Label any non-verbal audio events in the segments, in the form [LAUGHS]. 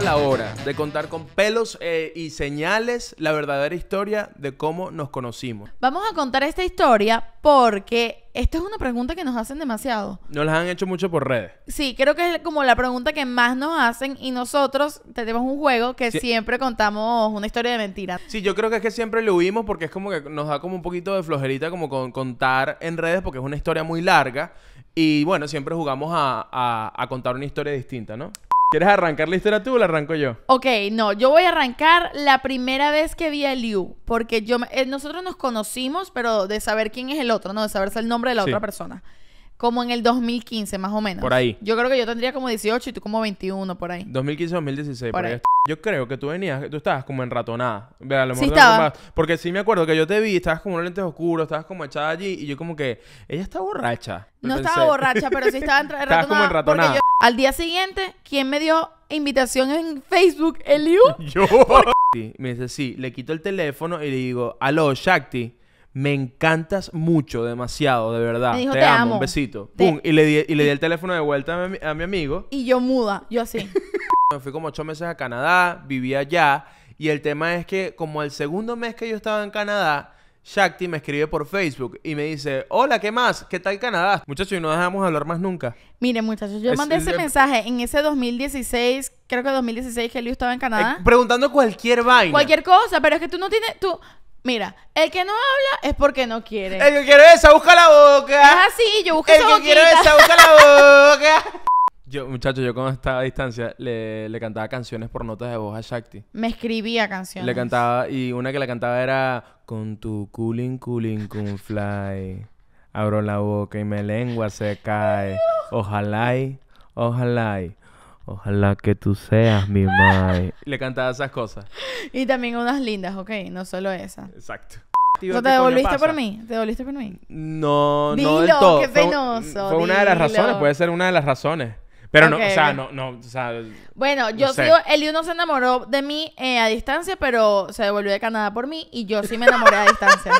la hora de contar con pelos eh, y señales la verdadera historia de cómo nos conocimos. Vamos a contar esta historia porque esta es una pregunta que nos hacen demasiado. No las han hecho mucho por redes. Sí, creo que es como la pregunta que más nos hacen y nosotros tenemos un juego que siempre contamos una historia de mentira. Sí, yo creo que es que siempre lo huimos porque es como que nos da como un poquito de flojerita como con contar en redes porque es una historia muy larga. Y bueno, siempre jugamos a, a, a contar una historia distinta, ¿no? ¿Quieres arrancar la historia tú o la arranco yo? Ok, no, yo voy a arrancar la primera vez que vi a Liu, porque yo, eh, nosotros nos conocimos, pero de saber quién es el otro, no, de saberse el nombre de la otra persona. Como en el 2015, más o menos. Por ahí. Yo creo que yo tendría como 18 y tú como 21, por ahí. 2015, 2016, por, ahí. Yo creo que tú venías, tú estabas como en A lo mejor sí, estaba. Más, porque sí me acuerdo que yo te vi, estabas como unos lentes oscuros, estabas como echada allí y yo como que, ella está borracha. No estaba borracha, pero sí estaba ratonada [LAUGHS] estabas como al día siguiente, ¿quién me dio invitación en Facebook? Eliu. [LAUGHS] Yo. [LAUGHS] Me dice, sí, le quito el teléfono y le digo, aló, Shakti, me encantas mucho, demasiado, de verdad. te, amo. un besito. Pum, y le, di, y le di el teléfono de vuelta a mi, amigo. Y yo muda, yo así. [LAUGHS] me fui como ocho meses a Canadá, vivía allá. Y el tema es que como el segundo mes que yo estaba en Canadá, Shakti me escribe por Facebook y me dice, hola, ¿qué más? ¿Qué tal Canadá? Muchachos, y no dejamos hablar más nunca. Mire, muchachos, yo mandé ese mensaje en ese 2016, creo que 2016 que Liu estaba en Canadá. Eh, preguntando cualquier vaina. Cualquier cosa, pero es que tú no tienes, tú, Mira, el que no habla es porque no quiere. El que quiere esa busca la boca. Es así, yo busco el El que quiere esa busca la boca. [LAUGHS] Yo, muchachos, yo cuando estaba a distancia le, le, cantaba canciones por notas de voz a Shakti. Me escribía canciones. Le cantaba, y una que le cantaba era Con tu cooling, cooling, cool fly. Abro la boca y mi lengua se cae. Ojalá, y, ojalá. Y. Ojalá que tú seas mi mai. [LAUGHS] Le cantaba esas cosas. Y también unas lindas, ok, no solo esa. Exacto. ¿No te devolviste por mí? ¿Te devolviste por mí? No, no del todo. qué penoso. fue una de las razones, puede ser una de las razones. Pero no, o sea, no, no, o sea... Bueno, yo no sé. no se enamoró de mí eh, a distancia, pero se devolvió de Canadá por mí y yo sí me enamoré a distancia.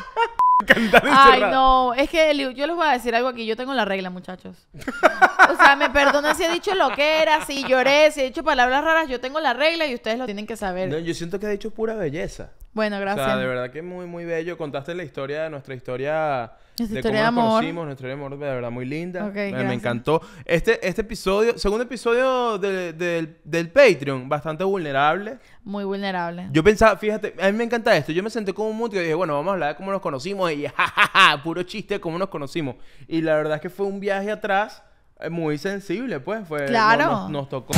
[LAUGHS] Ay, no, es que Eliu, yo les voy a decir algo aquí, yo tengo la regla, muchachos. O sea, me perdona si he dicho lo que era, si lloré, si he dicho palabras raras, yo tengo la regla y ustedes lo tienen que saber. No, yo siento que ha dicho pura belleza. Bueno, gracias. O sea, de verdad que muy, muy bello. Contaste la historia, de nuestra historia, nuestra de historia cómo de nos amor. conocimos, nuestra historia de amor, de verdad, muy linda. Okay, me, me, encantó. Este, este episodio, segundo episodio del, del Patreon, bastante vulnerable. Muy vulnerable. Yo pensaba, fíjate, a mí me encanta esto. Yo me senté como un mutuo y dije, bueno, vamos a hablar de cómo nos conocimos y [LAUGHS] ja, ja, puro chiste cómo nos conocimos. Y la verdad es que fue un viaje atrás eh, muy sensible, pues. Fue, claro. nos tocó.